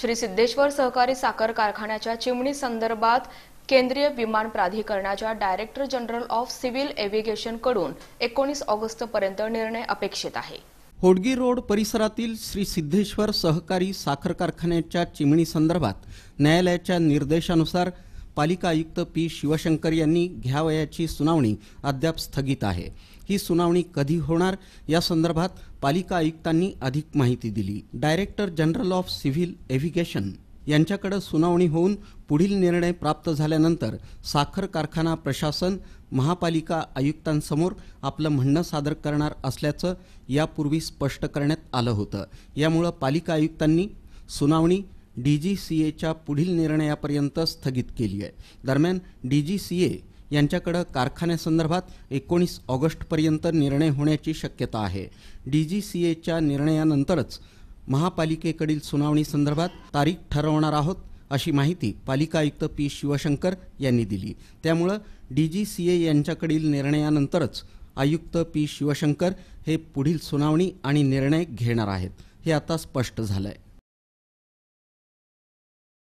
श्री सिद्धेश्वर सहकारी साखर कारखान्याच्या चिमणी संदर्भात केंद्रीय विमान प्राधिकरणाच्या director general of civil aviation कडून एकोणीस ऑगस्ट पर्यंत निर्णय अपेक्षित आहे होडगी रोड परिसरातील श्री सिद्धेश्वर सहकारी साखर कारखान्याच्या चिमणी संदर्भात न्यायालयाच्या निर्देशानुसार पालिका आयुक्त पी शिवशंकर यांनी घ्यावयाची सुनावणी अद्याप स्थगित आहे ही सुनावणी कधी होणार या संदर्भात पालिका आयुक्तांनी अधिक माहिती दिली director general of civil aviation यांच्याकडे सुनावणी होऊन पुढील निर्णय प्राप्त झाल्यानंतर साखर कारखाना प्रशासन महापालिका आयुक्तांसमोर आपलं म्हणणं सादर करणार असल्याचं यापूर्वी स्पष्ट करण्यात आलं होतं यामुळं पालिका आयुक्तांनी सुनावणी डी जी सी एच्या पुढील निर्णयापर्यंत स्थगित केली आहे दरम्यान डी जी सी ए यांच्याकडं कारखान्यासंदर्भात एकोणीस ऑगस्टपर्यंत निर्णय होण्याची शक्यता आहे डी जी सी एच्या निर्णयानंतरच महापालिकेकडील सुनावणीसंदर्भात तारीख ठरवणार आहोत अशी माहिती पालिका आयुक्त पी शिवशंकर यांनी दिली त्यामुळं डी जी सी ए यांच्याकडील निर्णयानंतरच आयुक्त पी शिवशंकर हे पुढील सुनावणी आणि निर्णय घेणार आहेत हे आता स्पष्ट झालं आहे